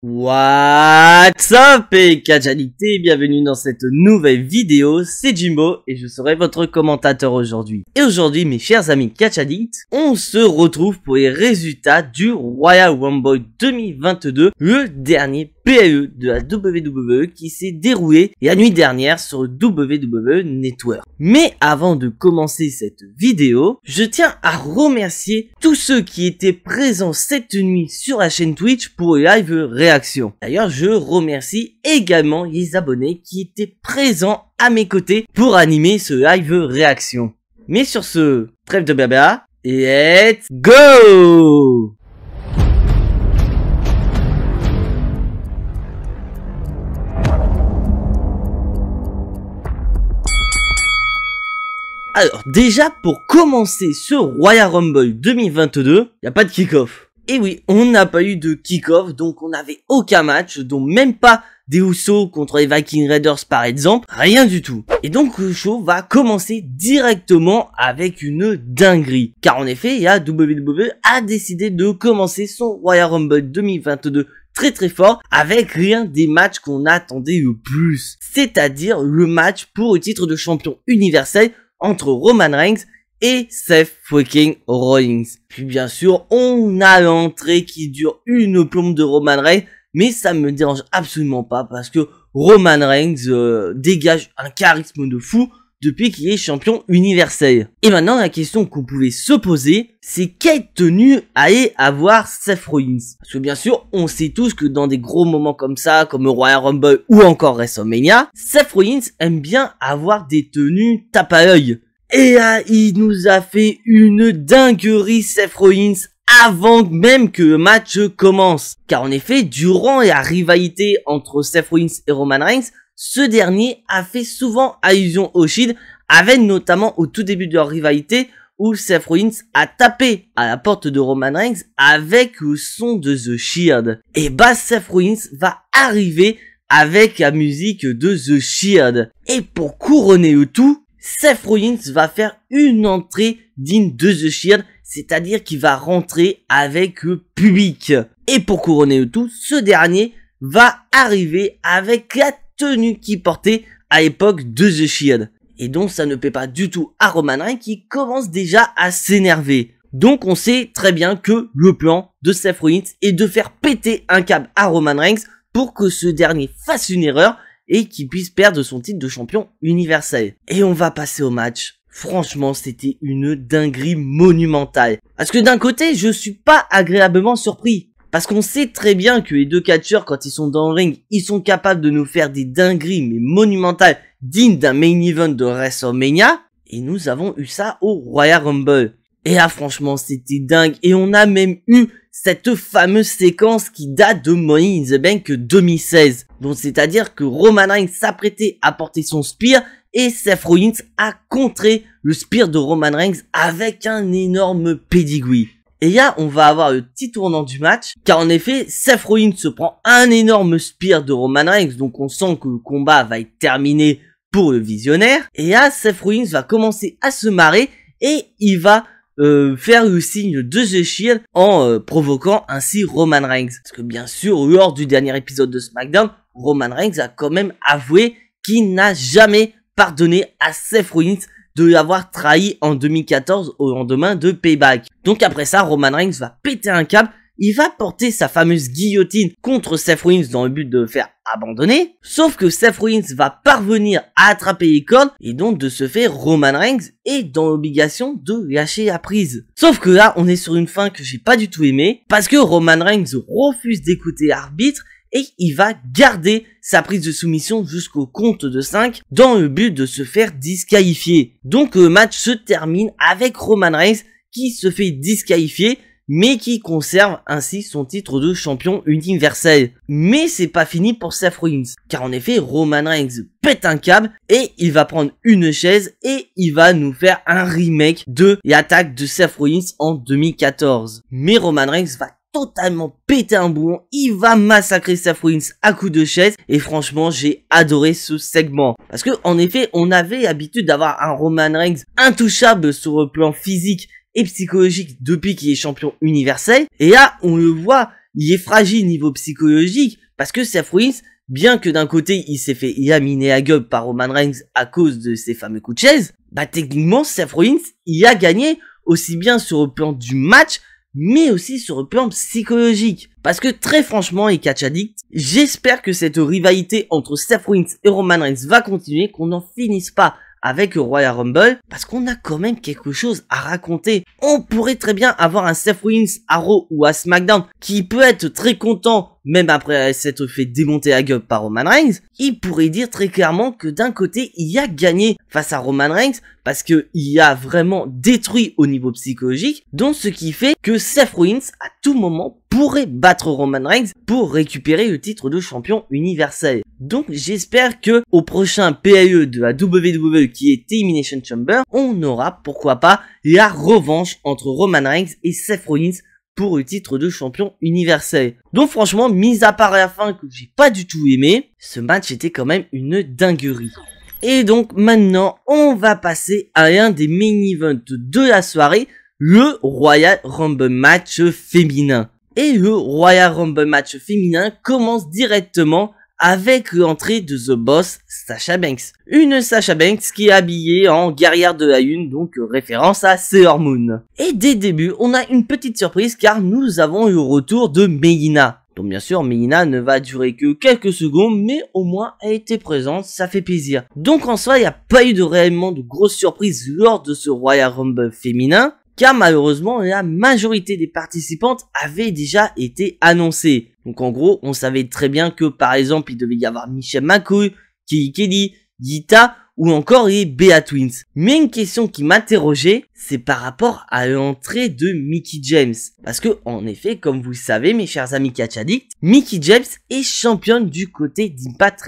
What's up et et bienvenue dans cette nouvelle vidéo, c'est Jimbo et je serai votre commentateur aujourd'hui. Et aujourd'hui mes chers amis catch addict on se retrouve pour les résultats du Royal Rumble 2022, le dernier PAE de la WWE qui s'est déroulé la nuit dernière sur le WWE Network. Mais avant de commencer cette vidéo, je tiens à remercier tous ceux qui étaient présents cette nuit sur la chaîne Twitch pour live D'ailleurs, je remercie également les abonnés qui étaient présents à mes côtés pour animer ce live réaction. Mais sur ce, trêve de et let's go Alors déjà pour commencer ce Royal Rumble 2022, il y a pas de kick-off. Et oui, on n'a pas eu de kick-off, donc on n'avait aucun match, dont même pas des Usos contre les Viking Raiders par exemple, rien du tout. Et donc le show va commencer directement avec une dinguerie. Car en effet, il y a WWE a décidé de commencer son Royal Rumble 2022 très très fort avec rien des matchs qu'on attendait le plus. C'est-à-dire le match pour le titre de champion universel entre Roman Reigns et Seth fucking Rollins. Puis bien sûr, on a l'entrée qui dure une plombe de Roman Reigns, mais ça me dérange absolument pas parce que Roman Reigns euh, dégage un charisme de fou depuis qu'il est champion universel. Et maintenant, la question qu'on pouvait se poser, c'est quelle tenue allait avoir Seth Rollins Parce que bien sûr, on sait tous que dans des gros moments comme ça, comme Royal Rumble ou encore WrestleMania, Seth Rollins aime bien avoir des tenues tape à l'œil. Et ah, il nous a fait une dinguerie Seth Rollins avant même que le match commence. Car en effet, durant la rivalité entre Seth Rollins et Roman Reigns, ce dernier a fait souvent allusion au Shield, avec notamment au tout début de leur rivalité, où Seth Rollins a tapé à la porte de Roman Reigns avec le son de The Shield. Et bah Seth Rollins va arriver avec la musique de The Shield. Et pour couronner le tout, Seth Rollins va faire une entrée digne de The Shield, c'est-à-dire qu'il va rentrer avec le public. Et pour couronner le tout, ce dernier va arriver avec la tenue qu'il portait à l'époque de The Shield. Et donc ça ne paie pas du tout à Roman Reigns qui commence déjà à s'énerver. Donc on sait très bien que le plan de Seth Rollins est de faire péter un câble à Roman Reigns pour que ce dernier fasse une erreur et qu'il puisse perdre son titre de champion universel. Et on va passer au match. Franchement, c'était une dinguerie monumentale. Parce que d'un côté, je suis pas agréablement surpris. Parce qu'on sait très bien que les deux catcheurs, quand ils sont dans le ring, ils sont capables de nous faire des dingueries, mais monumentales, dignes d'un main event de WrestleMania. Et nous avons eu ça au Royal Rumble. Et là, franchement, c'était dingue. Et on a même eu cette fameuse séquence qui date de Money in the Bank 2016. Donc c'est-à-dire que Roman Reigns s'apprêtait à porter son spear et Seth Rollins a contré le spear de Roman Reigns avec un énorme pedigree. Et là, on va avoir le petit tournant du match, car en effet, Seth Rollins se prend un énorme spear de Roman Reigns, donc on sent que le combat va être terminé pour le visionnaire. Et là, Seth Rollins va commencer à se marrer et il va euh, faire le signe de The Shield en euh, provoquant ainsi Roman Reigns. Parce que bien sûr, lors du dernier épisode de SmackDown, Roman Reigns a quand même avoué qu'il n'a jamais pardonné à Seth Rollins de l'avoir trahi en 2014 au lendemain de Payback. Donc après ça, Roman Reigns va péter un câble il va porter sa fameuse guillotine contre Seth Rollins dans le but de le faire abandonner. Sauf que Seth Rollins va parvenir à attraper cordes et donc de se faire Roman Reigns est dans l'obligation de lâcher la prise. Sauf que là on est sur une fin que j'ai pas du tout aimé parce que Roman Reigns refuse d'écouter l'arbitre et il va garder sa prise de soumission jusqu'au compte de 5 dans le but de se faire disqualifier. Donc le match se termine avec Roman Reigns qui se fait disqualifier mais qui conserve ainsi son titre de champion universel. Mais c'est pas fini pour Seth Rollins, car en effet Roman Reigns pète un câble et il va prendre une chaise et il va nous faire un remake de l'attaque de Seth Rollins en 2014. Mais Roman Reigns va totalement péter un boulon, il va massacrer Seth Rollins à coups de chaise et franchement j'ai adoré ce segment parce que en effet on avait l'habitude d'avoir un Roman Reigns intouchable sur le plan physique et psychologique depuis qu'il est champion universel. Et là, on le voit, il est fragile niveau psychologique parce que Seth Rollins, bien que d'un côté il s'est fait yaminer à gueule par Roman Reigns à cause de ses fameux coups de chaise, bah techniquement Seth Rollins il a gagné aussi bien sur le plan du match mais aussi sur le plan psychologique. Parce que très franchement et catch addict j'espère que cette rivalité entre Seth Rollins et Roman Reigns va continuer, qu'on n'en finisse pas avec Royal Rumble parce qu'on a quand même quelque chose à raconter. On pourrait très bien avoir un Seth Rollins à Raw ou à SmackDown qui peut être très content même après s'être fait démonter à gueule par Roman Reigns, il pourrait dire très clairement que d'un côté, il a gagné face à Roman Reigns parce que il a vraiment détruit au niveau psychologique, donc ce qui fait que Seth Rollins à tout moment pourrait battre Roman Reigns pour récupérer le titre de champion universel. Donc j'espère que au prochain PAE de la WWE qui est Elimination Chamber, on aura pourquoi pas la revanche entre Roman Reigns et Seth Rollins pour le titre de champion universel. Donc franchement, mis à part la fin que j'ai pas du tout aimé, ce match était quand même une dinguerie. Et donc maintenant, on va passer à l'un des main events de la soirée, le Royal Rumble match féminin. Et le Royal Rumble match féminin commence directement avec l'entrée de The Boss, Sasha Banks. Une Sasha Banks qui est habillée en guerrière de la Une, donc référence à Sailor Moon. Et dès le début, on a une petite surprise car nous avons eu le retour de Meina. Donc bien sûr, Meina ne va durer que quelques secondes, mais au moins elle était présente, ça fait plaisir. Donc en soi, il n'y a pas eu de réellement de grosses surprises lors de ce Royal Rumble féminin, car malheureusement la majorité des participantes avaient déjà été annoncées. Donc en gros, on savait très bien que par exemple, il devait y avoir Michel Makou, Kelly Kelly, Gita ou encore les Bea Twins. Mais une question qui m'interrogeait, c'est par rapport à l'entrée de Mickey James. Parce que, en effet, comme vous le savez, mes chers amis catch addicts, Mickey James est championne du côté d'Impact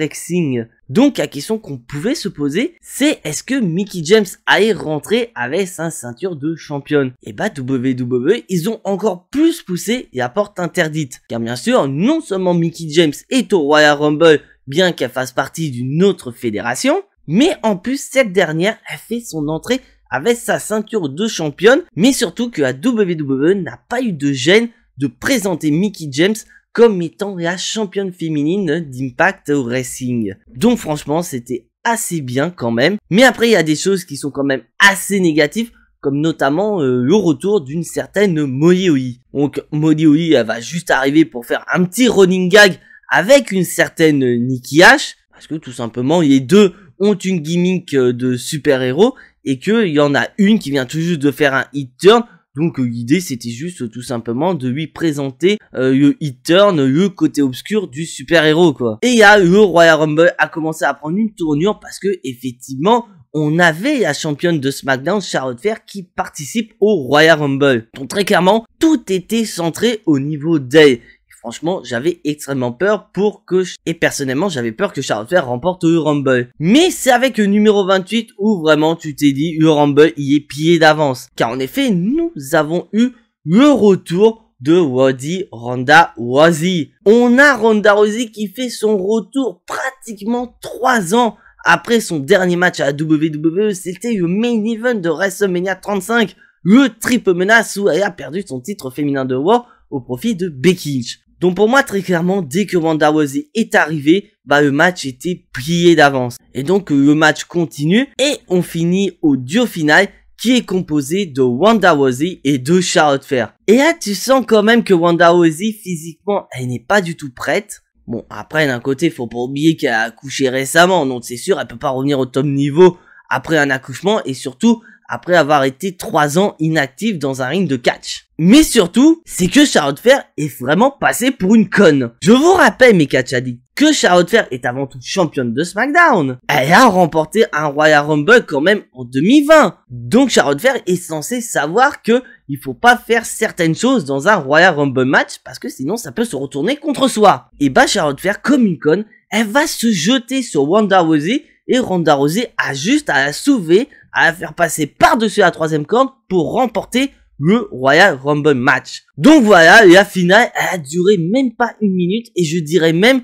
donc la question qu'on pouvait se poser, c'est est-ce que Mickey James allait rentrer avec sa ceinture de championne Et eh bah WWE, ils ont encore plus poussé la porte interdite. Car bien sûr, non seulement Mickey James est au Royal Rumble, bien qu'elle fasse partie d'une autre fédération, mais en plus cette dernière a fait son entrée avec sa ceinture de championne, mais surtout que la WWE n'a pas eu de gêne de présenter Mickey James comme étant la championne féminine d'Impact Racing Donc franchement, c'était assez bien quand même. Mais après, il y a des choses qui sont quand même assez négatives, comme notamment euh, le retour d'une certaine Molly Donc Molly elle va juste arriver pour faire un petit running gag avec une certaine Nikki H, parce que tout simplement, les deux ont une gimmick euh, de super-héros, et qu'il y en a une qui vient tout juste de faire un hit turn donc euh, l'idée c'était juste tout simplement de lui présenter euh, le le côté obscur du super-héros quoi. Et là le Royal Rumble a commencé à prendre une tournure parce que effectivement on avait la championne de SmackDown, Charlotte Flair, qui participe au Royal Rumble. Donc très clairement, tout était centré au niveau d'elle franchement, j'avais extrêmement peur pour que... Et personnellement, j'avais peur que Charlotte Flair remporte le Rumble. Mais c'est avec le numéro 28 où vraiment tu t'es dit, le Rumble y est pillé d'avance. Car en effet, nous avons eu le retour de Wadi Ronda Rousey. On a Ronda Rousey qui fait son retour pratiquement 3 ans après son dernier match à la WWE, c'était le main event de WrestleMania 35, le triple menace où elle a perdu son titre féminin de War au profit de Becky Lynch. Donc pour moi très clairement dès que Wanda Wazi est arrivée, bah le match était plié d'avance. Et donc euh, le match continue et on finit au duo final qui est composé de Wanda Wazi et de Charlotte Fair. Et là tu sens quand même que Wanda Wazi physiquement elle n'est pas du tout prête. Bon après d'un côté faut pas oublier qu'elle a accouché récemment donc c'est sûr elle peut pas revenir au top niveau après un accouchement et surtout après avoir été 3 ans inactif dans un ring de catch. Mais surtout, c'est que Charlotte Flair est vraiment passée pour une conne. Je vous rappelle, mes catch que Charlotte Flair est avant tout championne de SmackDown. Elle a remporté un Royal Rumble quand même en 2020. Donc Charlotte Flair est censée savoir que il faut pas faire certaines choses dans un Royal Rumble match parce que sinon ça peut se retourner contre soi. Et bah Charlotte Flair, comme une conne, elle va se jeter sur Wanda Rousey et Ronda Rousey a juste à la sauver à la faire passer par-dessus la troisième corde pour remporter le Royal Rumble match. Donc voilà, la finale, elle a duré même pas une minute et je dirais même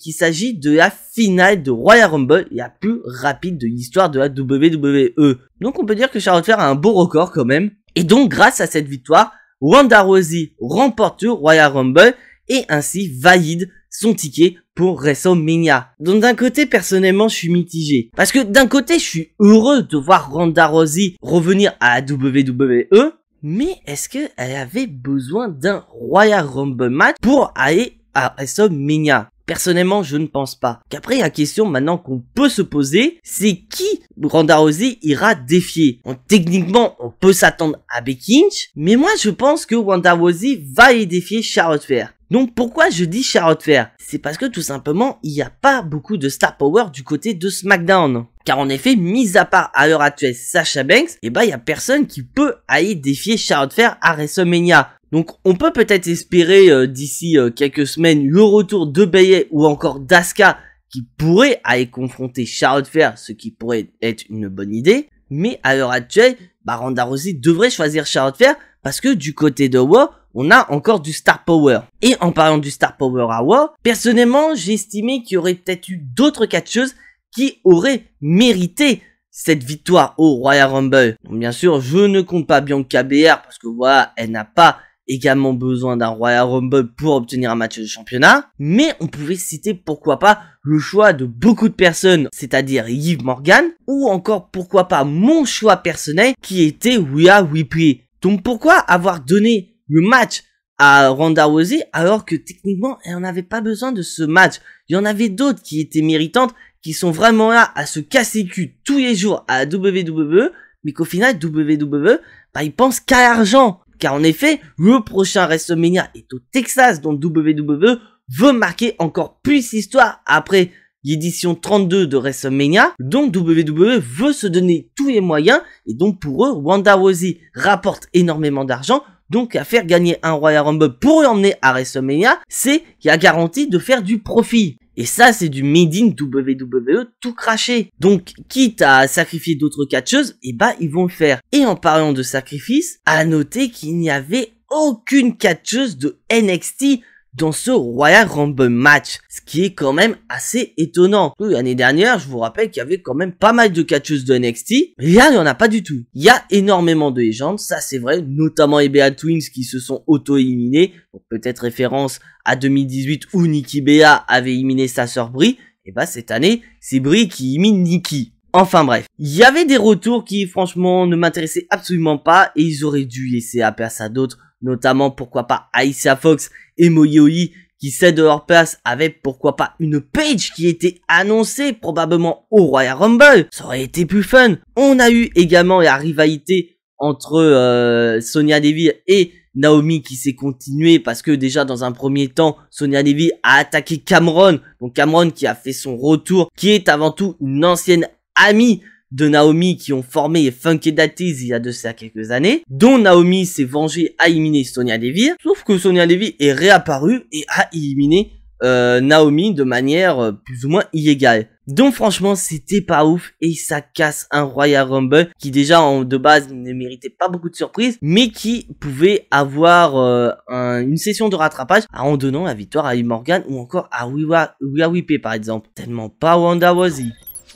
qu'il s'agit de la finale de Royal Rumble, la plus rapide de l'histoire de la WWE. Donc on peut dire que Charlotte Flair a un beau record quand même. Et donc grâce à cette victoire, Wanda Rosie remporte le Royal Rumble et ainsi valide son ticket pour WrestleMania. Donc d'un côté, personnellement, je suis mitigé. Parce que d'un côté, je suis heureux de voir Ronda Rosie revenir à WWE, mais est-ce qu'elle avait besoin d'un Royal Rumble match pour aller à WrestleMania Personnellement, je ne pense pas. Qu'après, la question maintenant qu'on peut se poser, c'est qui Ronda Rousey ira défier. techniquement, on peut s'attendre à Becky mais moi je pense que Ronda Rousey va y défier Charlotte Fair. Donc pourquoi je dis Charlotte Fair C'est parce que tout simplement, il n'y a pas beaucoup de star power du côté de SmackDown. Car en effet, mis à part à l'heure actuelle Sasha Banks, eh ben il n'y a personne qui peut aller défier Charlotte Fair à WrestleMania. Donc on peut peut-être espérer euh, d'ici euh, quelques semaines le retour de Bayet ou encore Daska qui pourrait aller confronter Charlotte Flair, ce qui pourrait être une bonne idée. Mais à l'heure actuelle, bah, Ronda devrait choisir Charlotte Flair parce que du côté de WoW, on a encore du star power. Et en parlant du star power à personnellement, j'estimais qu'il y aurait peut-être eu d'autres catcheuses qui auraient mérité cette victoire au Royal Rumble. bien sûr, je ne compte pas Bianca BR parce que voilà, elle n'a pas également besoin d'un Royal Rumble pour obtenir un match de championnat, mais on pouvait citer pourquoi pas le choix de beaucoup de personnes, c'est-à-dire Yves Morgan, ou encore pourquoi pas mon choix personnel qui était We Play. Donc pourquoi avoir donné le match à Ronda Rousey alors que techniquement elle n'avait pas besoin de ce match. Il y en avait d'autres qui étaient méritantes, qui sont vraiment là à se casser cul tous les jours à WWE, mais qu'au final WWE, bah, ils pensent qu'à l'argent car en effet, le prochain WrestleMania est au Texas, dont WWE veut marquer encore plus l'histoire après l'édition 32 de WrestleMania, dont WWE veut se donner tous les moyens, et donc pour eux, Wanda rapporte énormément d'argent, donc à faire gagner un Royal Rumble pour l'emmener à WrestleMania, c'est qu'il a garantie de faire du profit. Et ça, c'est du made in WWE tout craché. Donc, quitte à sacrifier d'autres catcheuses, et eh bah, ils vont le faire. Et en parlant de sacrifice, à noter qu'il n'y avait aucune catcheuse de NXT dans ce Royal Rumble match, ce qui est quand même assez étonnant. L'année dernière, je vous rappelle qu'il y avait quand même pas mal de catcheuses de NXT, là il n'y en a pas du tout. Il y a énormément de légendes, ça c'est vrai, notamment les Bea Twins qui se sont auto-éliminés, peut-être référence à 2018 où Nikki Bea avait éliminé sa sœur Brie, et eh bah ben, cette année, c'est Brie qui élimine Nikki. Enfin bref, il y avait des retours qui franchement ne m'intéressaient absolument pas et ils auraient dû laisser à place à d'autres notamment pourquoi pas Aisha Fox et Moyoi qui cèdent leur place avec pourquoi pas une page qui était annoncée probablement au Royal Rumble. Ça aurait été plus fun. On a eu également la rivalité entre euh, Sonia Deville et Naomi qui s'est continuée parce que déjà dans un premier temps, Sonia Deville a attaqué Cameron. Donc Cameron qui a fait son retour, qui est avant tout une ancienne amie de Naomi qui ont formé Funky funké il y a de ça quelques années, dont Naomi s'est vengée à éliminer Sonia Levy sauf que Sonia Levy est réapparue et a éliminé euh, Naomi de manière euh, plus ou moins illégale. Donc franchement, c'était pas ouf et ça casse un Royal Rumble qui déjà en, de base ne méritait pas beaucoup de surprises, mais qui pouvait avoir euh, une session de rattrapage en donnant la victoire à Imorgan Morgan ou encore à Wiwa, par exemple. Tellement pas Wanda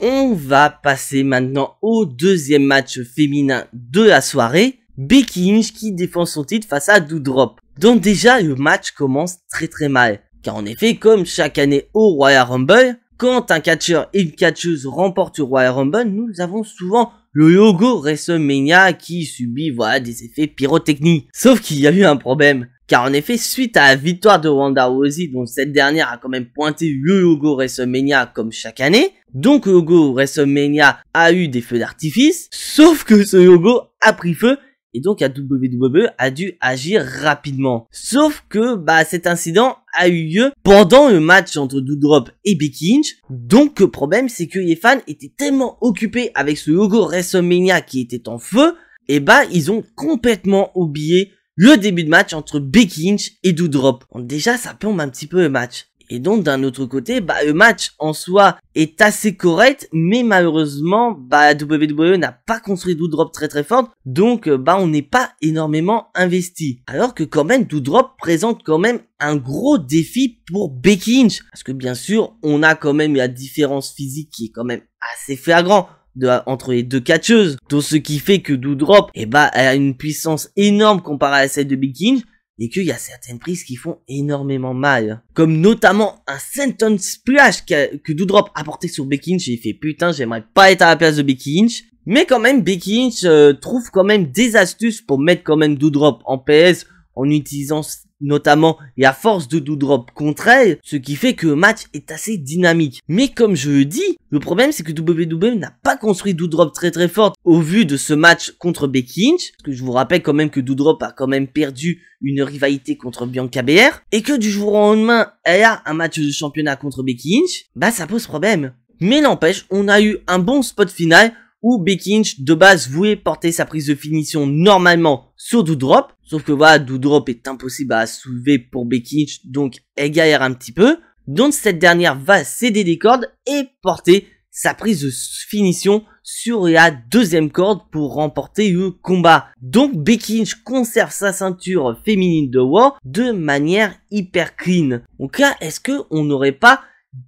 on va passer maintenant au deuxième match féminin de la soirée. Becky Lynch qui défend son titre face à Doudrop. Donc déjà le match commence très très mal. Car en effet, comme chaque année au Royal Rumble, quand un catcheur et une catcheuse remportent le Royal Rumble, nous avons souvent le logo WrestleMania qui subit voilà, des effets pyrotechniques. Sauf qu'il y a eu un problème car en effet, suite à la victoire de Wanda Rousey, dont cette dernière a quand même pointé Yogo WrestleMania comme chaque année, donc Yogo WrestleMania a eu des feux d'artifice, sauf que ce Yogo a pris feu et donc WWE a dû agir rapidement. Sauf que bah cet incident a eu lieu pendant le match entre Doudrop et Becky Lynch. Donc le problème c'est que les fans étaient tellement occupés avec ce logo WrestleMania qui était en feu, et bah ils ont complètement oublié le début de match entre Becky Lynch et Doudrop. Déjà, ça plombe un petit peu le match. Et donc d'un autre côté, bah le match en soi est assez correct, mais malheureusement, bah WWE n'a pas construit Doudrop très très fort donc bah on n'est pas énormément investi. Alors que quand même Doudrop présente quand même un gros défi pour Becky parce que bien sûr, on a quand même la différence physique qui est quand même assez flagrant de, entre les deux catcheuses. Donc ce qui fait que Doudrop, eh ben, a une puissance énorme comparée à celle de Big King. Et qu'il y a certaines prises qui font énormément mal. Comme notamment un senton splash que Doudrop a porté sur Becky Et il fait putain, j'aimerais pas être à la place de Becky Mais quand même, Becky euh, trouve quand même des astuces pour mettre quand même Doudrop en PS en utilisant notamment et à force de Doudrop contre elle, ce qui fait que le match est assez dynamique. Mais comme je le dis, le problème c'est que WWE n'a pas construit Doudrop très très forte au vu de ce match contre Becky Lynch, parce que je vous rappelle quand même que Doudrop a quand même perdu une rivalité contre Bianca Belair, et que du jour au lendemain, elle a un match de championnat contre Becky Lynch, bah ça pose problème. Mais n'empêche, on a eu un bon spot final où Becky Lynch de base voulait porter sa prise de finition normalement sur Doudrop, sauf que voilà, Doudrop est impossible à soulever pour Becky donc elle galère un petit peu, donc cette dernière va céder des cordes et porter sa prise de finition sur la deuxième corde pour remporter le combat. Donc Becky conserve sa ceinture féminine de War de manière hyper clean. Donc là, est-ce que on n'aurait pas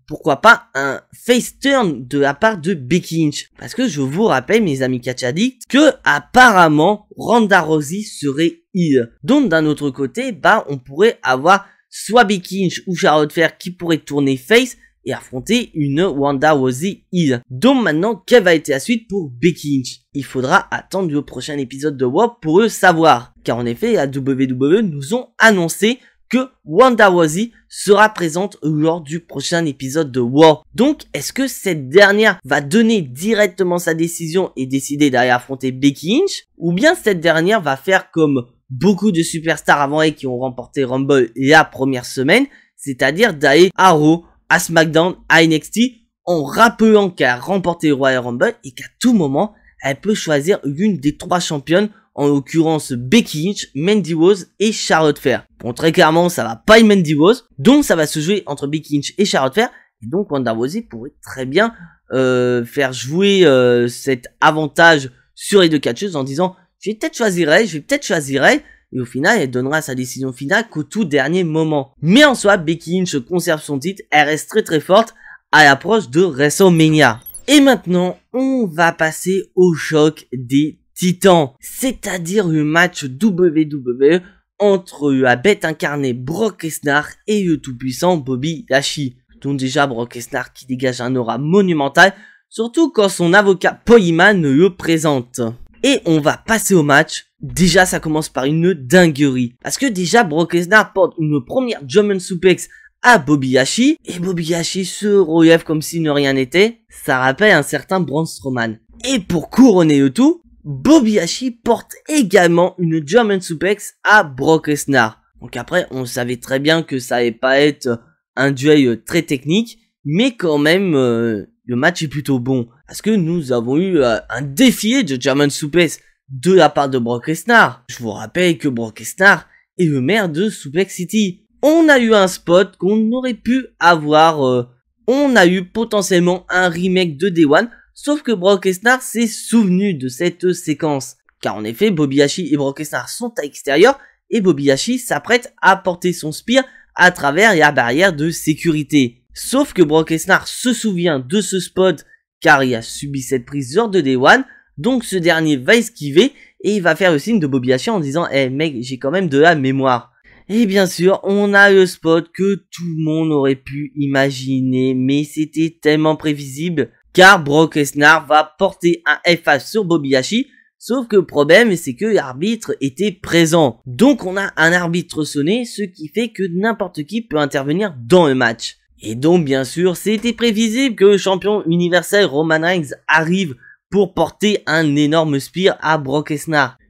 pourquoi pas un face turn de la part de Becky Lynch Parce que je vous rappelle, mes amis catch addicts, que apparemment Ronda Rousey serait il. Donc d'un autre côté, bah on pourrait avoir soit Becky Lynch ou Charlotte Flair qui pourrait tourner face et affronter une Wanda Rosie il. Donc maintenant, quelle va être la suite pour Becky Lynch Il faudra attendre le prochain épisode de WoW pour le savoir. Car en effet, à WWE nous ont annoncé que Wanda Wazi sera présente lors du prochain épisode de War. Donc, est-ce que cette dernière va donner directement sa décision et décider d'aller affronter Becky Lynch Ou bien cette dernière va faire comme beaucoup de superstars avant elle qui ont remporté Rumble la première semaine, c'est-à-dire d'aller à Raw, à SmackDown, à NXT, en rappelant qu'elle a remporté Royal Rumble et qu'à tout moment, elle peut choisir l'une des trois championnes en l'occurrence Becky Lynch, Mandy Rose et Charlotte Fair. Bon, très clairement, ça va pas être Mandy Rose, donc ça va se jouer entre Becky Lynch et Charlotte Fair. et donc Wanda pourrait très bien euh, faire jouer euh, cet avantage sur les deux catcheuses en disant « je vais peut-être choisir je vais peut-être choisir et au final, elle donnera sa décision finale qu'au tout dernier moment. Mais en soi, Becky Lynch conserve son titre, elle reste très très forte à l'approche de WrestleMania. Et maintenant, on va passer au choc des Titan, c'est-à-dire le match WWE entre la bête incarnée Brock Lesnar et le tout-puissant Bobby Lashley. Donc déjà Brock Lesnar qui dégage un aura monumental, surtout quand son avocat Polyman le présente. Et on va passer au match. Déjà ça commence par une dinguerie. Parce que déjà Brock Lesnar porte une première German suplex à Bobby Yashi. et Bobby Yashi se relève comme si ne rien n'était. Ça rappelle un certain Braun Strowman. Et pour couronner le tout, Bobby Hashi porte également une German Suplex à Brock Lesnar. Donc après, on savait très bien que ça allait pas être un duel euh, très technique, mais quand même, euh, le match est plutôt bon. Parce que nous avons eu euh, un défi de German Suplex de la part de Brock Lesnar. Je vous rappelle que Brock Lesnar est le maire de Suplex City. On a eu un spot qu'on aurait pu avoir. on a eu potentiellement un remake de Day One Sauf que Brock s'est souvenu de cette séquence. Car en effet, Bobby Hashi et Brock sont à l'extérieur et Bobby Hashi s'apprête à porter son spear à travers la barrière de sécurité. Sauf que Brock se souvient de ce spot car il a subi cette prise lors de Day One, donc ce dernier va esquiver et il va faire le signe de Bobby Hashi en disant Eh mec, j'ai quand même de la mémoire ». Et bien sûr, on a le spot que tout le monde aurait pu imaginer, mais c'était tellement prévisible car Brock Lesnar va porter un FA sur Bobby Sauf que le problème, c'est que l'arbitre était présent. Donc on a un arbitre sonné, ce qui fait que n'importe qui peut intervenir dans le match. Et donc bien sûr, c'était prévisible que le champion universel Roman Reigns arrive pour porter un énorme spire à Brock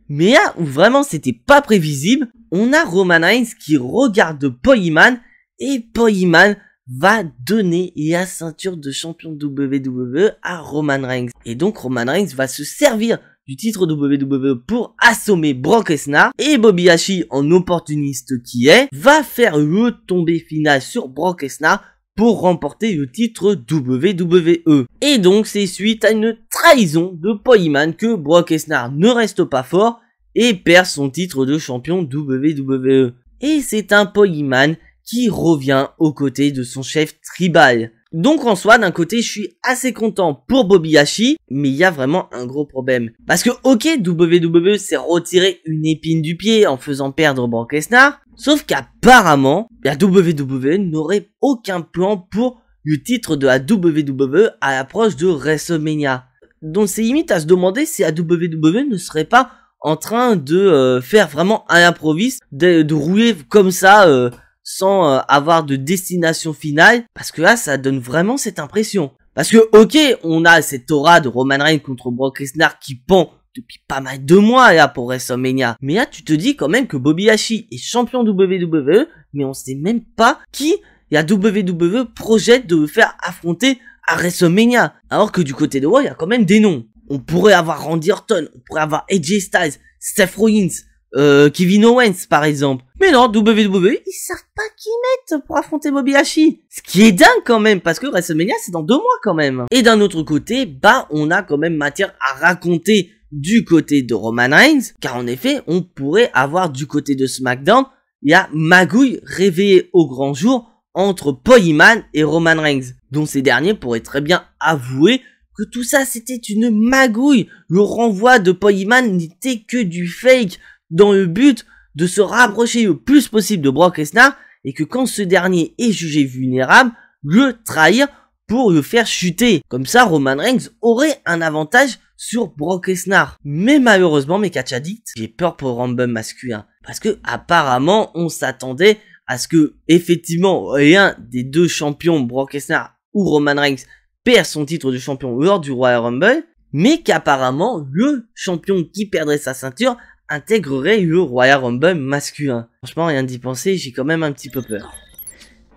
Mais là où vraiment c'était pas prévisible, on a Roman Reigns qui regarde Polyman et Polyman va donner la ceinture de champion WWE e à Roman Reigns. Et donc Roman Reigns va se servir du titre WWE pour assommer Brock Lesnar et Bobby Hashi en opportuniste qui est va faire le tomber final sur Brock Lesnar pour remporter le titre WWE. Et donc c'est suite à une trahison de Polyman que Brock Lesnar ne reste pas fort et perd son titre de champion WWE. Et c'est un Polyman qui revient aux côtés de son chef tribal. Donc en soi, d'un côté, je suis assez content pour Bobby Yashi. mais il y a vraiment un gros problème. Parce que ok, WWE s'est retiré une épine du pied en faisant perdre Brock Lesnar, sauf qu'apparemment, la WWE n'aurait aucun plan pour le titre de la WWE à l'approche de WrestleMania. Donc c'est limite à se demander si la WWE ne serait pas en train de euh, faire vraiment à l'improviste, de, de, rouler comme ça euh, sans euh, avoir de destination finale, parce que là, ça donne vraiment cette impression. Parce que, ok, on a cette aura de Roman Reigns contre Brock Lesnar qui pend depuis pas mal de mois là pour WrestleMania. Mais là, tu te dis quand même que Bobby Lashley est champion WWE, mais on sait même pas qui la WWE projette de faire affronter à WrestleMania. Alors que du côté de moi il y a quand même des noms. On pourrait avoir Randy Orton, on pourrait avoir AJ Styles, Seth Rollins, euh, Kevin Owens par exemple. Mais non, WWE, ils savent pas qui mettre pour affronter Mobiashi. Ce qui est dingue quand même, parce que WrestleMania c'est dans deux mois quand même. Et d'un autre côté, bah on a quand même matière à raconter du côté de Roman Reigns, car en effet, on pourrait avoir du côté de SmackDown, il y a Magouille réveillée au grand jour entre Polyman et Roman Reigns, dont ces derniers pourraient très bien avouer que tout ça c'était une magouille. Le renvoi de Polyman n'était que du fake dans le but de se rapprocher le plus possible de Brock Lesnar et que quand ce dernier est jugé vulnérable, le trahir pour le faire chuter. Comme ça, Roman Reigns aurait un avantage sur Brock Lesnar. Mais malheureusement, mes catch j'ai peur pour Rumble masculin. Parce que apparemment, on s'attendait à ce que, effectivement, rien des deux champions, Brock Lesnar ou Roman Reigns, perd son titre de champion lors du Royal Rumble. Mais qu'apparemment, le champion qui perdrait sa ceinture intégrerait le Royal Rumble masculin. Franchement, rien d'y penser, j'ai quand même un petit peu peur.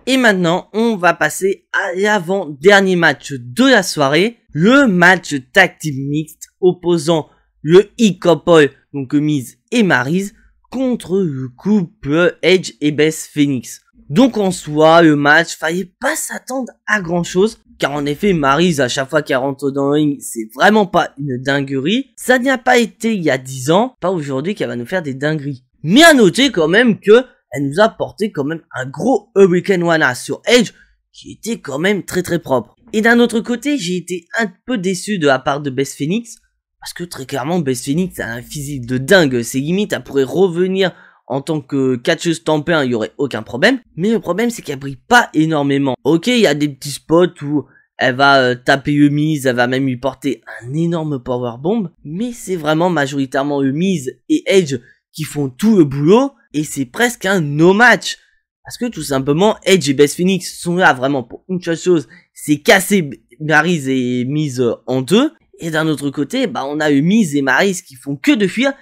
Et maintenant, on va passer à l'avant-dernier match de la soirée, le match tactique mixte opposant le e-couple, donc Miz et Maryse, contre le couple Edge et Beth Phoenix. Donc en soi, le match, fallait pas s'attendre à grand chose, car en effet, Maryse, à chaque fois qu'elle rentre dans le ring, c'est vraiment pas une dinguerie. Ça n'y a pas été il y a 10 ans, pas aujourd'hui qu'elle va nous faire des dingueries. Mais à noter quand même que elle nous a porté quand même un gros Hurricane Wana sur Edge, qui était quand même très très propre. Et d'un autre côté, j'ai été un peu déçu de la part de Bess Phoenix, parce que très clairement, Bess Phoenix a un physique de dingue, c'est limite, elle pourrait revenir en tant que catcheuse tempin, il y aurait aucun problème. Mais le problème, c'est qu'elle brille pas énormément. Ok, il y a des petits spots où elle va euh, taper Eumise, elle va même lui porter un énorme power bomb. Mais c'est vraiment majoritairement Eumise et Edge qui font tout le boulot. Et c'est presque un no match. Parce que tout simplement, Edge et Best Phoenix sont là vraiment pour une seule chose, c'est casser Maryse et Mise en deux. Et d'un autre côté, bah, on a Eumise et Maryse qui font que de fuir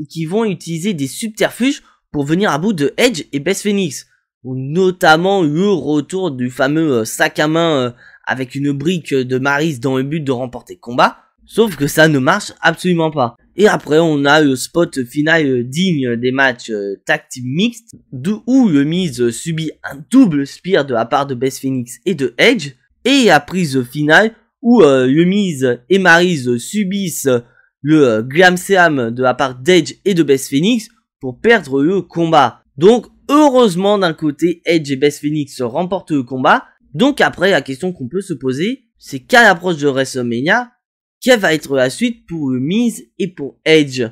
et qui vont utiliser des subterfuges pour venir à bout de Edge et Beth Phoenix. Notamment le retour du fameux euh, sac à main euh, avec une brique de Maris dans le but de remporter le combat. Sauf que ça ne marche absolument pas. Et après, on a le spot final euh, digne des matchs tag mixtes, où le Miz subit un double spear de la part de Beth Phoenix et de Edge, et la prise finale où le et Maryse subissent le glam de la part d'Edge et de Beth Phoenix, pour perdre le combat. Donc heureusement d'un côté Edge et Best Phoenix remportent le combat. Donc après la question qu'on peut se poser c'est qu'à l'approche de WrestleMania, quelle va être la suite pour Miz et pour Edge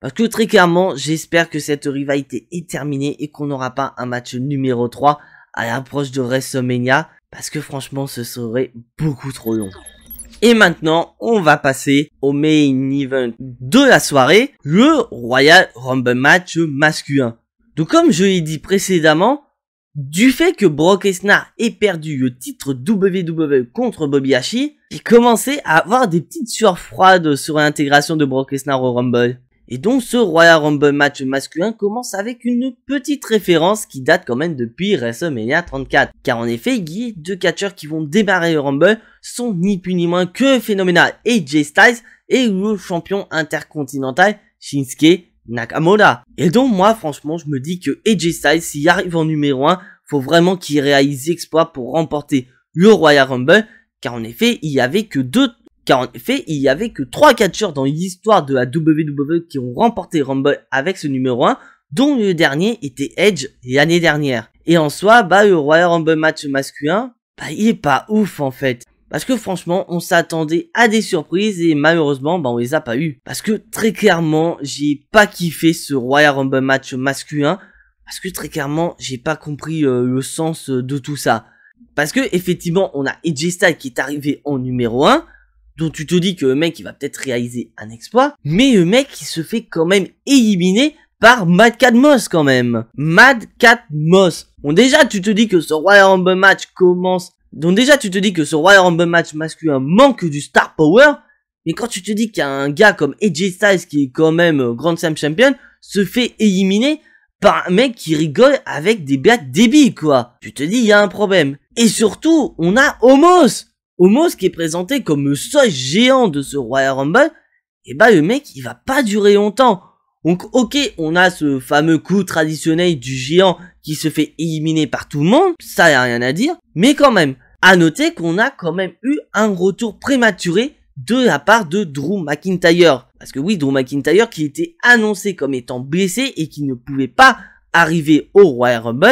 Parce que très clairement j'espère que cette rivalité est terminée et qu'on n'aura pas un match numéro 3 à l'approche de WrestleMania parce que franchement ce serait beaucoup trop long. Et maintenant, on va passer au main event de la soirée, le Royal Rumble match masculin. Donc comme je l'ai dit précédemment, du fait que Brock Lesnar ait perdu le titre WWE contre Bobby Hashi, j'ai commencé à avoir des petites sueurs froides sur l'intégration de Brock Lesnar au Rumble. Et donc ce Royal Rumble match masculin commence avec une petite référence qui date quand même depuis WrestleMania 34. Car en effet, guy deux catcheurs qui vont démarrer le Rumble sont ni plus ni moins que Phénoménal AJ Styles et le champion intercontinental Shinsuke Nakamura. Et donc moi franchement je me dis que AJ Styles s'il arrive en numéro 1, faut vraiment qu'il réalise exploit pour remporter le Royal Rumble car en effet il y avait que deux car en effet, il n'y avait que 3 catcheurs dans l'histoire de la WWE qui ont remporté Rumble avec ce numéro 1, dont le dernier était Edge l'année dernière. Et en soi, bah, le Royal Rumble match masculin, bah, il est pas ouf en fait. Parce que franchement, on s'attendait à des surprises et malheureusement, bah, on les a pas eu Parce que très clairement, j'ai pas kiffé ce Royal Rumble match masculin. Parce que très clairement, j'ai pas compris euh, le sens euh, de tout ça. Parce que effectivement, on a Edge Style qui est arrivé en numéro 1 dont tu te dis que le mec il va peut-être réaliser un exploit, mais le mec il se fait quand même éliminer par Mad Cat Moss quand même. Mad Cat Moss. Bon déjà tu te dis que ce Royal Rumble match commence, donc déjà tu te dis que ce Royal Rumble match masculin manque du star power, mais quand tu te dis qu'il y a un gars comme AJ Styles qui est quand même euh, Grand Sam Champion, se fait éliminer par un mec qui rigole avec des blagues débiles quoi. Tu te dis il y a un problème. Et surtout, on a Homos Omos qui est présenté comme le seul géant de ce Royal Rumble, et eh bah ben, le mec il va pas durer longtemps. Donc ok, on a ce fameux coup traditionnel du géant qui se fait éliminer par tout le monde, ça y a rien à dire, mais quand même, à noter qu'on a quand même eu un retour prématuré de la part de Drew McIntyre. Parce que oui, Drew McIntyre qui était annoncé comme étant blessé et qui ne pouvait pas arriver au Royal Rumble,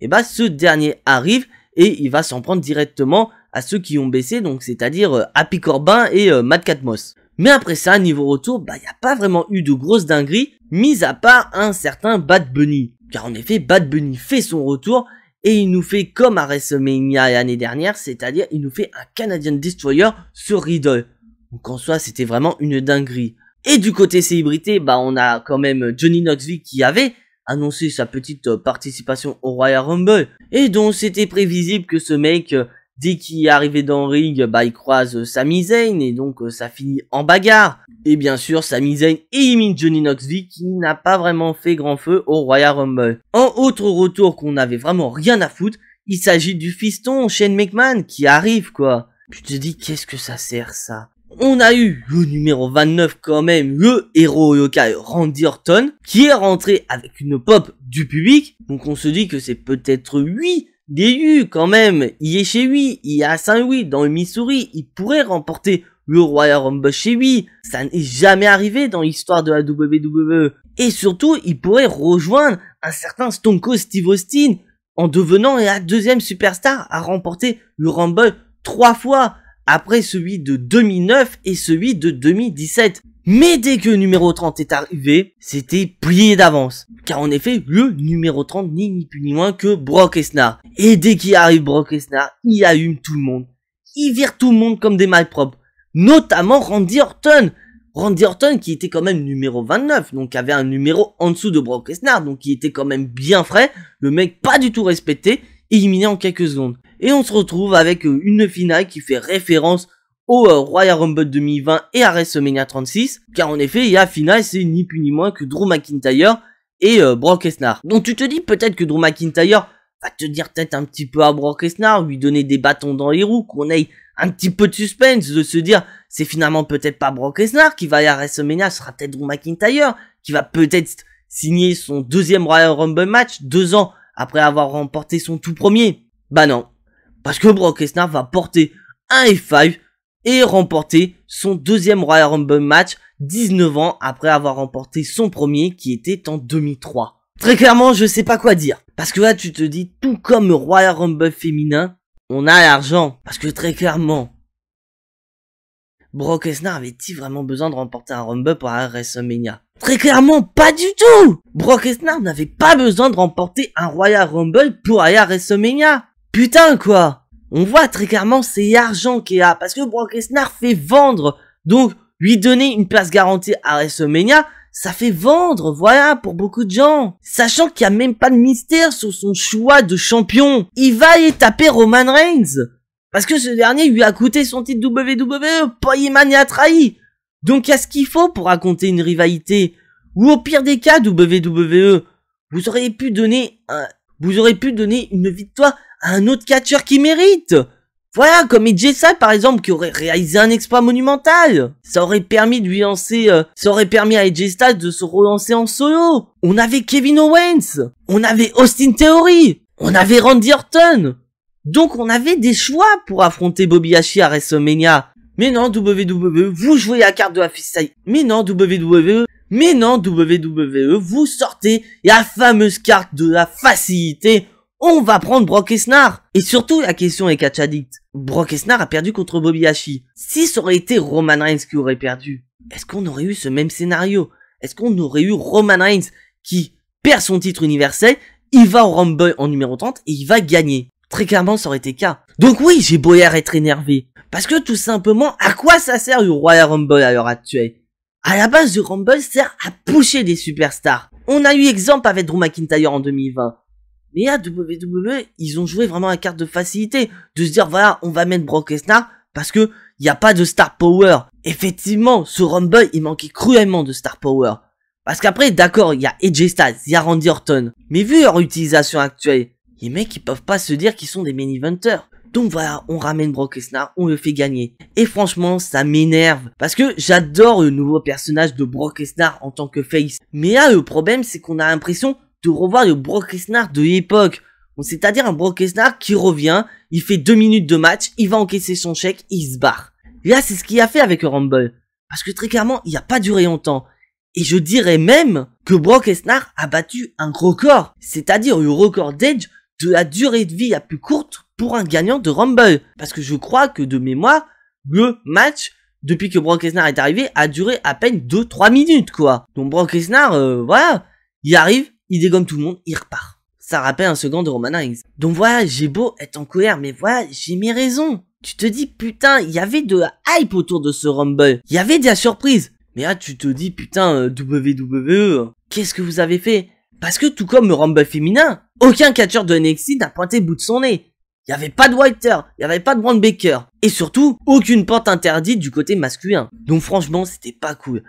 et eh bah ben, ce dernier arrive et il va s'en prendre directement à ceux qui ont baissé, donc c'est-à-dire euh, Happy Corbin et euh, Matt Catmos. Mais après ça, niveau retour, bah, n'y a pas vraiment eu de grosse dinguerie, mis à part un certain Bad Bunny. Car en effet, Bad Bunny fait son retour, et il nous fait comme à WrestleMania l'année dernière, c'est-à-dire il nous fait un Canadian Destroyer sur Riddle. Donc en soi, c'était vraiment une dinguerie. Et du côté célébrité, bah, on a quand même Johnny Knoxville qui avait annoncé sa petite euh, participation au Royal Rumble, et dont c'était prévisible que ce mec Dès qu'il est arrivé dans ring, bah, il croise euh, Sami Zayn et donc euh, ça finit en bagarre. Et bien sûr, Sami Zayn élimine Johnny Knoxville qui n'a pas vraiment fait grand feu au Royal Rumble. En autre retour qu'on n'avait vraiment rien à foutre, il s'agit du fiston Shane McMahon qui arrive quoi. Tu te dis qu'est-ce que ça sert ça on a eu le numéro 29 quand même, le héros yokai Randy Orton, qui est rentré avec une pop du public. Donc on se dit que c'est peut-être lui eu quand même, il est chez lui, il est à Saint-Louis, dans le Missouri, il pourrait remporter le Royal Rumble chez lui. Ça n'est jamais arrivé dans l'histoire de la WWE. Et surtout, il pourrait rejoindre un certain Stone Cold Steve Austin en devenant la deuxième superstar à remporter le Rumble trois fois après celui de 2009 et celui de 2017. Mais dès que le numéro 30 est arrivé, c'était plié d'avance. Car en effet, le numéro 30 n'est ni plus ni moins que Brock Esnar. Et dès qu'il arrive Brock Esnar, il allume tout le monde. Il vire tout le monde comme des malpropres. Notamment Randy Orton. Randy Orton qui était quand même numéro 29, donc avait un numéro en dessous de Brock Esnar. donc il était quand même bien frais, le mec pas du tout respecté, éliminé en quelques secondes. Et on se retrouve avec euh, une finale qui fait référence au euh, Royal Rumble 2020 et à WrestleMania 36, car en effet, il y a finale, c'est ni plus ni moins que Drew McIntyre et euh, Brock Lesnar. Donc tu te dis peut-être que Drew McIntyre va te dire peut-être un petit peu à Brock Lesnar, lui donner des bâtons dans les roues, qu'on ait un petit peu de suspense, de se dire c'est finalement peut-être pas Brock Lesnar qui va à WrestleMania, ce sera peut-être Drew McIntyre qui va peut-être signer son deuxième Royal Rumble match deux ans après avoir remporté son tout premier. Bah non, parce que Brock Lesnar va porter un F5 et remporter son deuxième Royal Rumble match 19 ans après avoir remporté son premier qui était en 2003. Très clairement, je sais pas quoi dire. Parce que là, tu te dis, tout comme Royal Rumble féminin, on a l'argent. Parce que très clairement, Brock Lesnar avait-il vraiment besoin de remporter un Rumble pour un WrestleMania Très clairement, pas du tout Brock Lesnar n'avait pas besoin de remporter un Royal Rumble pour aller à WrestleMania Putain quoi On voit très clairement c'est argent qu'il a parce que Brock Lesnar fait vendre. Donc lui donner une place garantie à WrestleMania, ça fait vendre, voilà, pour beaucoup de gens. Sachant qu'il n'y a même pas de mystère sur son choix de champion. Il va aller taper Roman Reigns. Parce que ce dernier lui a coûté son titre WWE, Paul a trahi. Donc il y a ce qu'il faut pour raconter une rivalité. Ou au pire des cas, WWE, vous auriez pu donner vous auriez pu donner une victoire un autre catcheur qui mérite. Voilà, comme Style, par exemple, qui aurait réalisé un exploit monumental. Ça aurait permis de lui lancer, euh, ça aurait permis à de se relancer en solo. On avait Kevin Owens. On avait Austin Theory. On avait Randy Orton. Donc on avait des choix pour affronter Bobby Hashi à WrestleMania. Mais non, WWE, vous jouez la carte de la facilité. Mais non, WWE. Mais non, WWE, vous sortez la fameuse carte de la facilité on va prendre Brock Lesnar Et surtout, la question est catch addict. Brock Lesnar a perdu contre Bobby Hashi. Si ça aurait été Roman Reigns qui aurait perdu, est-ce qu'on aurait eu ce même scénario Est-ce qu'on aurait eu Roman Reigns qui perd son titre universel, il va au Rumble en numéro 30 et il va gagner Très clairement, ça aurait été le cas. Donc oui, j'ai beau être énervé. Parce que tout simplement, à quoi ça sert le Royal Rumble à l'heure actuelle À la base, le Rumble sert à pousser des superstars. On a eu exemple avec Drew McIntyre en 2020. Mais à WWE, ils ont joué vraiment la carte de facilité, de se dire voilà, on va mettre Brock Lesnar parce que il n'y a pas de star power. Effectivement, ce Rumble, il manquait cruellement de star power. Parce qu'après, d'accord, il y a Edge, Stas, il y a Randy Orton. Mais vu leur utilisation actuelle, les mecs, ils peuvent pas se dire qu'ils sont des main Donc voilà, on ramène Brock Lesnar, on le fait gagner. Et franchement, ça m'énerve. Parce que j'adore le nouveau personnage de Brock Lesnar en tant que face. Mais là, le problème, c'est qu'on a l'impression de revoir le Brock Lesnar de l'époque. C'est-à-dire un Brock Lesnar qui revient, il fait deux minutes de match, il va encaisser son chèque, il se barre. là, c'est ce qu'il a fait avec Rumble. Parce que très clairement, il n'a pas duré longtemps. Et je dirais même que Brock Lesnar a battu un record. C'est-à-dire le record d'Edge de la durée de vie la plus courte pour un gagnant de Rumble. Parce que je crois que de mémoire, le match, depuis que Brock Lesnar est arrivé, a duré à peine 2-3 minutes, quoi. Donc Brock Lesnar, euh, voilà, il arrive, il dégomme tout le monde, il repart. Ça rappelle un second de Roman Reigns. Donc voilà, j'ai beau être en colère, mais voilà, j'ai mes raisons. Tu te dis, putain, il y avait de la hype autour de ce Rumble. Il y avait de la surprise. Mais là, tu te dis, putain, euh, WWE, qu'est-ce que vous avez fait Parce que tout comme le Rumble féminin, aucun catcheur de NXT n'a pointé bout de son nez. Il n'y avait pas de Whiter, il n'y avait pas de Brand Baker. Et surtout, aucune porte interdite du côté masculin. Donc franchement, c'était pas cool.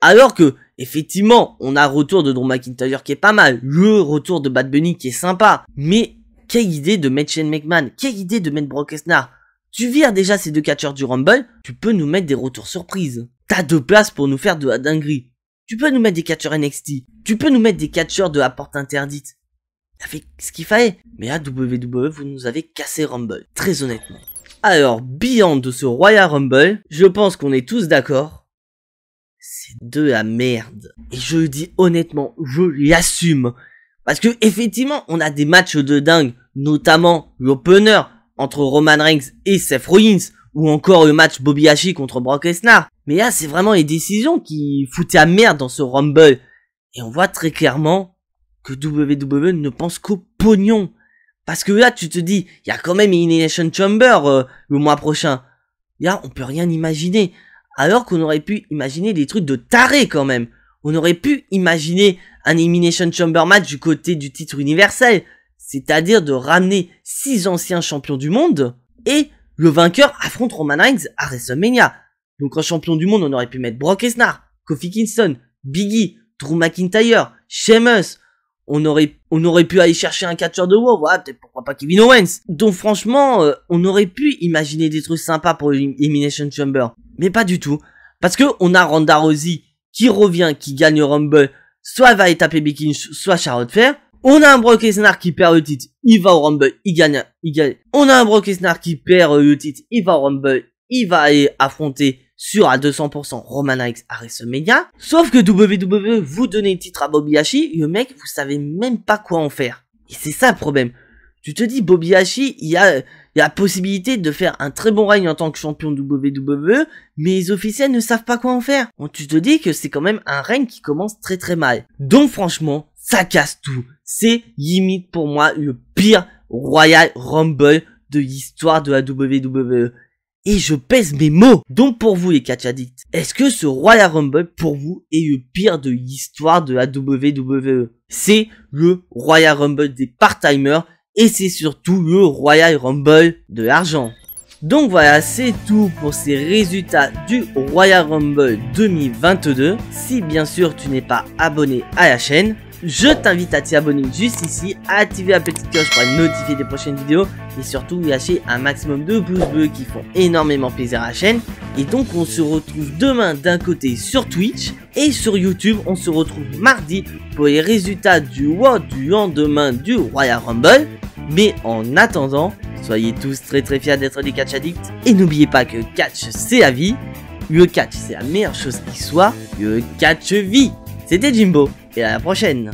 Alors que, effectivement, on a retour de Drew McIntyre qui est pas mal, le retour de Bad Bunny qui est sympa, mais quelle idée de mettre Shane McMahon, quelle idée de mettre Brock Lesnar. Tu vires déjà ces deux catcheurs du Rumble, tu peux nous mettre des retours surprises. T'as deux places pour nous faire de la dinguerie. Tu peux nous mettre des catcheurs NXT, tu peux nous mettre des catcheurs de la porte interdite. T'as fait ce qu'il fallait, mais à WWE, vous nous avez cassé Rumble, très honnêtement. Alors, bilan de ce Royal Rumble, je pense qu'on est tous d'accord, c'est de la merde. Et je dis honnêtement, je l'assume. Parce que effectivement, on a des matchs de dingue, notamment l'opener entre Roman Reigns et Seth Rollins, ou encore le match Bobby Hashi contre Brock Lesnar. Mais là, c'est vraiment les décisions qui foutaient à merde dans ce Rumble. Et on voit très clairement que WWE ne pense qu'au pognon. Parce que là, tu te dis, il y a quand même Nation Chamber euh, le mois prochain. Là, on peut rien imaginer alors qu'on aurait pu imaginer des trucs de taré quand même. On aurait pu imaginer un Elimination Chamber match du côté du titre universel, c'est-à-dire de ramener six anciens champions du monde et le vainqueur affronte Roman Reigns à WrestleMania. Donc en champion du monde, on aurait pu mettre Brock Lesnar, Kofi Kingston, Biggie, Drew McIntyre, Sheamus. On aurait, on aurait pu aller chercher un catcheur de WoW, voilà, peut-être pourquoi pas Kevin Owens. Donc franchement, euh, on aurait pu imaginer des trucs sympas pour l'Elimination Chamber mais pas du tout. Parce que on a Ronda Rousey qui revient, qui gagne Rumble, soit va aller taper Becky soit Charlotte Flair. On a un Brock Lesnar qui perd le titre, il va au Rumble, il gagne, il gagne. On a un Brock Lesnar qui perd euh, le titre, il va au Rumble, il va aller affronter sur à 200% Roman Reigns à WrestleMania. Sauf que WWE, vous donnez le titre à Bobby Lashley, le mec, vous savez même pas quoi en faire. Et c'est ça le problème. Tu te dis, Bobby Hashi, il y a, la possibilité de faire un très bon règne en tant que champion WWE, mais les officiels ne savent pas quoi en faire. On tu te dis que c'est quand même un règne qui commence très très mal. Donc franchement, ça casse tout. C'est limite pour moi le pire Royal Rumble de l'histoire de la WWE. Et je pèse mes mots. Donc pour vous les catch addicts, est-ce que ce Royal Rumble pour vous est le pire de l'histoire de la WWE C'est le Royal Rumble des part-timers et c'est surtout le Royal Rumble de l'argent. Donc voilà, c'est tout pour ces résultats du Royal Rumble 2022. Si bien sûr tu n'es pas abonné à la chaîne, je t'invite à t'y abonner juste ici, à activer la petite cloche pour être notifié des prochaines vidéos et surtout lâcher un maximum de pouces bleus qui font énormément plaisir à la chaîne. Et donc on se retrouve demain d'un côté sur Twitch et sur YouTube on se retrouve mardi pour les résultats du WoW du lendemain du Royal Rumble. Mais en attendant, soyez tous très très fiers d'être des catch addicts et n'oubliez pas que catch c'est la vie, le catch c'est la meilleure chose qui soit, le catch vie. C'était Jimbo et à la prochaine